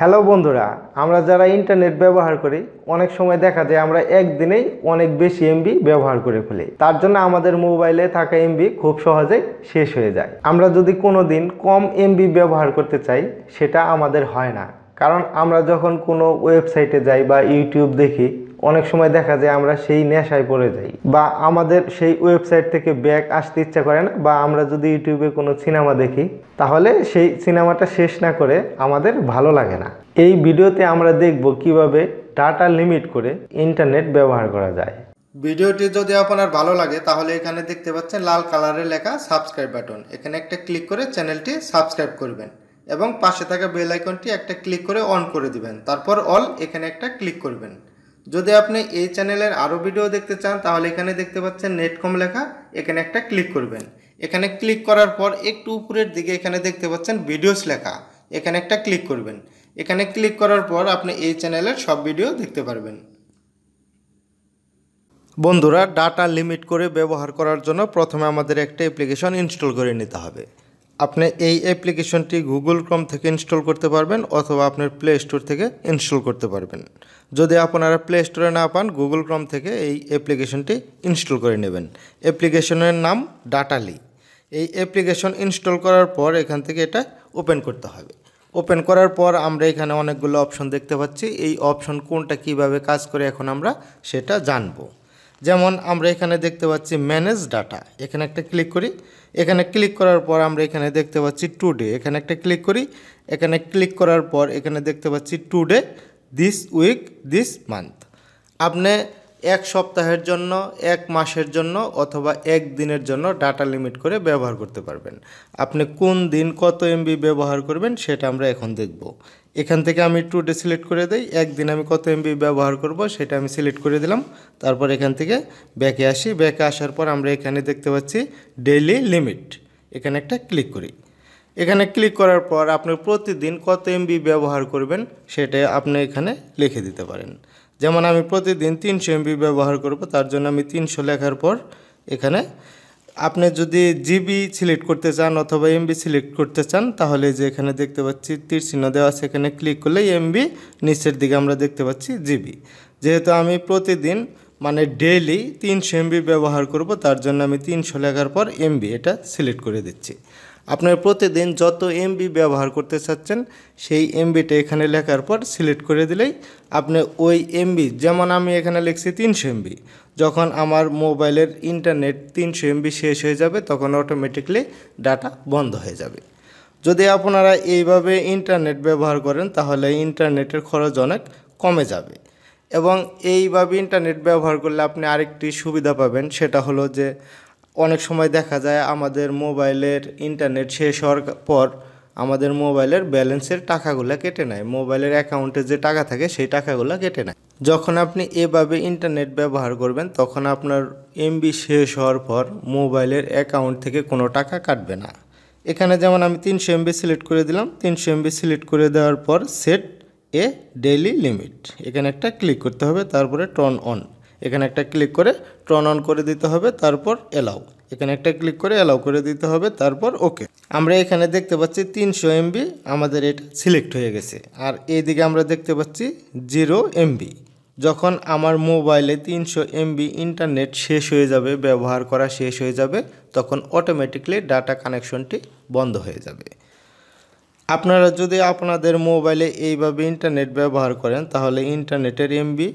hello বন্ধুরা আমরা যারা ইন্টারনেট ব্যবহার করি অনেক সময় দেখা যায় আমরা একদিনেই অনেক বেশি এমবি ব্যবহার করে ফেলি তার জন্য আমাদের মোবাইলে থাকা এমবি খুব সহজেই শেষ হয়ে যায় আমরা যদি কোনো দিন কম এমবি ব্যবহার করতে চাই সেটা আমাদের হয় না কারণ আমরা যখন কোনো ওয়েবসাইটে যাই বা ইউটিউব দেখি অনেক সময় দেখা যায় আমরা সেই নেশায় পড়ে যাই বা আমাদের সেই ওয়েবসাইট থেকে ব্যাক আসতে ইচ্ছা করে না বা আমরা যদি ইউটিউবে কোনো সিনেমা দেখি তাহলে সেই সিনেমাটা শেষ না করে আমাদের ভালো লাগে না এই ভিডিওতে আমরা দেখব কিভাবে ডাটা লিমিট করে ইন্টারনেট ব্যবহার করা যায় ভিডিওটি যদি আপনার ভালো লাগে তাহলে এখানে দেখতে পাচ্ছেন লাল কালারে লেখা সাবস্ক্রাইব বাটন এখানে একটা ক্লিক করে চ্যানেলটি সাবস্ক্রাইব করবেন এবং পাশে থাকা বেল আইকনটি একটা ক্লিক করে অন করে দিবেন তারপর অল এখানে একটা ক্লিক করবেন যদি আপনি এই চ্যানেলের আরও ভিডিও দেখতে চান তাহলে এখানে দেখতে পাচ্ছেন নেটকম লেখা এখানে একটা ক্লিক করবেন এখানে ক্লিক করার পর একটু উপরের দিকে এখানে দেখতে পাচ্ছেন ভিডিওস লেখা এখানে একটা ক্লিক করবেন এখানে ক্লিক করার পর আপনি এই চ্যানেলের সব ভিডিও দেখতে পারবেন বন্ধুরা ডাটা লিমিট করে ব্যবহার করার জন্য প্রথমে আমাদের একটা অ্যাপ্লিকেশন ইনস্টল করে নিতে হবে আপনি এই অ্যাপ্লিকেশনটি গুগল ক্রম থেকে ইনস্টল করতে পারবেন অথবা আপনার প্লে স্টোর থেকে ইনস্টল করতে পারবেন যদি আপনারা প্লে স্টোরে না পান গুগল ক্রম থেকে এই অ্যাপ্লিকেশনটি ইনস্টল করে নেবেন অ্যাপ্লিকেশনের নাম ডাটালি এই অ্যাপ্লিকেশন ইনস্টল করার পর এখান থেকে এটা ওপেন করতে হবে ওপেন করার পর আমরা এখানে অনেকগুলো অপশন দেখতে পাচ্ছি এই অপশন কোনটা কিভাবে কাজ করে এখন আমরা সেটা জানবো যেমন আমরা এখানে দেখতে পাচ্ছি ম্যানেজ ডাটা এখানে একটা ক্লিক করি এখানে ক্লিক করার পর আমরা এখানে দেখতে পাচ্ছি টুডে এখানে একটা ক্লিক করি এখানে ক্লিক করার পর এখানে দেখতে পাচ্ছি today this week this month আপনি এক সপ্তাহের জন্য এক মাসের জন্য অথবা এক দিনের জন্য ডাটা লিমিট করে ব্যবহার করতে পারবেন আপনি কোন দিন কত এমবি ব্যবহার করবেন সেটা আমরা এখন দেখব এখান থেকে আমি ডে সিলেক্ট করে দেই একদিন আমি কত এমবি ব্যবহার করব সেটা আমি সিলেক্ট করে দিলাম তারপর এখান থেকে ব্যাকে আসি ব্যাকে আসার পর আমরা এখানে দেখতে পাচ্ছি ডেইলি লিমিট এখানে একটা ক্লিক করি এখানে ক্লিক করার পর আপনি প্রতিদিন কত এমবি ব্যবহার করবেন সেটা আপনি এখানে লিখে দিতে পারেন যেমন আমি প্রতিদিন তিনশো এমবি ব্যবহার করব তার জন্য আমি তিনশো লেখার পর এখানে আপনি যদি জিবি সিলেক্ট করতে চান অথবা এমবি সিলেক্ট করতে চান তাহলে যে এখানে দেখতে পাচ্ছি তীর চিহ্ন দেওয়া আছে এখানে ক্লিক করলে এমবি নিচের দিকে আমরা দেখতে পাচ্ছি জিবি যেহেতু আমি প্রতিদিন মানে ডেইলি তিনশো এমবি ব্যবহার করব তার জন্য আমি তিনশো লেখার পর এমবি এটা সিলেক্ট করে দিচ্ছি আপনার প্রতিদিন যত এমবি ব্যবহার করতে চাচ্ছেন সেই এমবিটা এখানে লেখার পর সিলেক্ট করে দিলেই আপনি ওই এমবি যেমন আমি এখানে লিখছি তিনশো এমবি যখন আমার মোবাইলের ইন্টারনেট তিনশো এমবি শেষ হয়ে যাবে তখন অটোমেটিকলি ডাটা বন্ধ হয়ে যাবে যদি আপনারা এইভাবে ইন্টারনেট ব্যবহার করেন তাহলে ইন্টারনেটের খরচ অনেক কমে যাবে এবং এইভাবে ইন্টারনেট ব্যবহার করলে আপনি আরেকটি সুবিধা পাবেন সেটা হলো যে অনেক সময় দেখা যায় আমাদের মোবাইলের ইন্টারনেট শেষ হওয়ার পর আমাদের মোবাইলের ব্যালেন্সের টাকাগুলো কেটে নেয় মোবাইলের অ্যাকাউন্টে যে টাকা থাকে সেই টাকাগুলো কেটে নেয় যখন আপনি এভাবে ইন্টারনেট ব্যবহার করবেন তখন আপনার এমবি শেষ হওয়ার পর মোবাইলের অ্যাকাউন্ট থেকে কোনো টাকা কাটবে না এখানে যেমন আমি তিনশো এমবি সিলেক্ট করে দিলাম তিনশো এমবি সিলেক্ট করে দেওয়ার পর সেট এ ডেইলি লিমিট এখানে একটা ক্লিক করতে হবে তারপরে টর্ন অন এখানে একটা ক্লিক করে টন অন করে দিতে হবে তারপর এলাও এখানে একটা ক্লিক করে অ্যালাউ করে দিতে হবে তারপর ওকে আমরা এখানে দেখতে পাচ্ছি তিনশো এমবি আমাদের এটা সিলেক্ট হয়ে গেছে আর এইদিকে আমরা দেখতে পাচ্ছি জিরো এমবি যখন আমার মোবাইলে তিনশো এমবি ইন্টারনেট শেষ হয়ে যাবে ব্যবহার করা শেষ হয়ে যাবে তখন অটোমেটিকলি ডাটা কানেকশনটি বন্ধ হয়ে যাবে আপনারা যদি আপনাদের মোবাইলে এইভাবে ইন্টারনেট ব্যবহার করেন তাহলে ইন্টারনেটের এমবি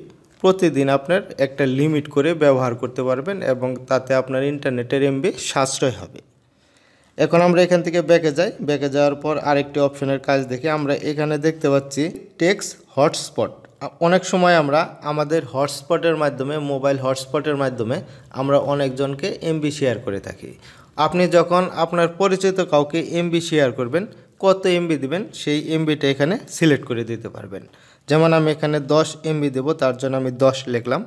প্রতিদিন আপনার একটা লিমিট করে ব্যবহার করতে পারবেন এবং তাতে আপনার ইন্টারনেটের এমবি সাশ্রয় হবে এখন আমরা এখান থেকে ব্যাকে যাই ব্যাকে যাওয়ার পর আরেকটি অপশনের কাজ দেখে আমরা এখানে দেখতে পাচ্ছি টেক্স হটস্পট অনেক সময় আমরা আমাদের হটস্পটের মাধ্যমে মোবাইল হটস্পটের মাধ্যমে আমরা অনেকজনকে এমবি শেয়ার করে থাকি আপনি যখন আপনার পরিচিত কাউকে এমবি শেয়ার করবেন কত এমবি দিবেন সেই এমবিটা এখানে সিলেক্ট করে দিতে পারবেন যেমন আমি এখানে দশ এমবি দেবো তার জন্য আমি দশ লিখলাম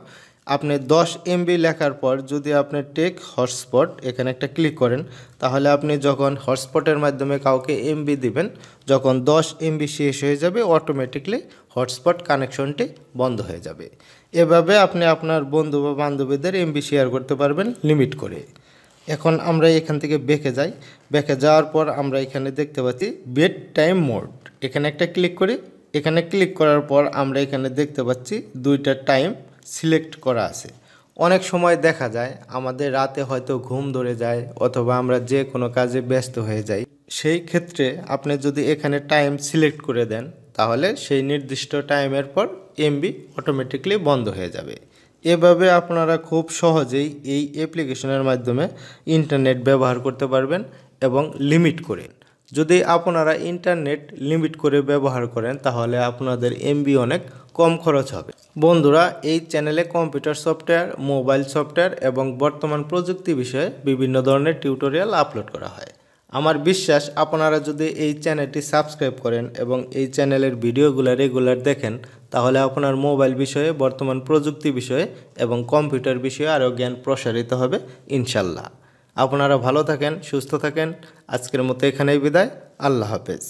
আপনি এম এমবি লেখার পর যদি আপনি টেক হটস্পট এখানে একটা ক্লিক করেন তাহলে আপনি যখন হটস্পটের মাধ্যমে কাউকে এমবি দিবেন যখন এম এমবি শেষ হয়ে যাবে অটোমেটিকলি হটস্পট কানেকশনটি বন্ধ হয়ে যাবে এভাবে আপনি আপনার বন্ধু বা বান্ধবীদের এমবি শেয়ার করতে পারবেন লিমিট করে এখন আমরা এখান থেকে বেঁকে যাই বেঁকে যাওয়ার পর আমরা এখানে দেখতে পাচ্ছি বেড টাইম মোড এখানে একটা ক্লিক করি এখানে ক্লিক করার পর আমরা এখানে দেখতে পাচ্ছি দুইটা টাইম সিলেক্ট করা আছে অনেক সময় দেখা যায় আমাদের রাতে হয়তো ঘুম ধরে যায় অথবা আমরা যে কোনো কাজে ব্যস্ত হয়ে যাই সেই ক্ষেত্রে আপনি যদি এখানে টাইম সিলেক্ট করে দেন তাহলে সেই নির্দিষ্ট টাইমের পর এমবি অটোমেটিকলি বন্ধ হয়ে যাবে এভাবে আপনারা খুব সহজেই এই অ্যাপ্লিকেশনের মাধ্যমে ইন্টারনেট ব্যবহার করতে পারবেন এবং লিমিট করে যদি আপনারা ইন্টারনেট লিমিট করে ব্যবহার করেন তাহলে আপনাদের এমবি অনেক কম খরচ হবে বন্ধুরা এই চ্যানেলে কম্পিউটার সফটওয়্যার মোবাইল সফটওয়্যার এবং বর্তমান প্রযুক্তি বিষয়ে বিভিন্ন ধরনের টিউটোরিয়াল আপলোড করা হয় আমার বিশ্বাস আপনারা যদি এই চ্যানেলটি সাবস্ক্রাইব করেন এবং এই চ্যানেলের ভিডিওগুলো রেগুলার দেখেন তাহলে আপনার মোবাইল বিষয়ে বর্তমান প্রযুক্তি বিষয়ে এবং কম্পিউটার বিষয়ে আরও জ্ঞান প্রসারিত হবে ইনশাল্লাহ আপনারা ভালো থাকেন সুস্থ থাকেন আজকের মতো এখানেই বিদায় আল্লাহ হাফেজ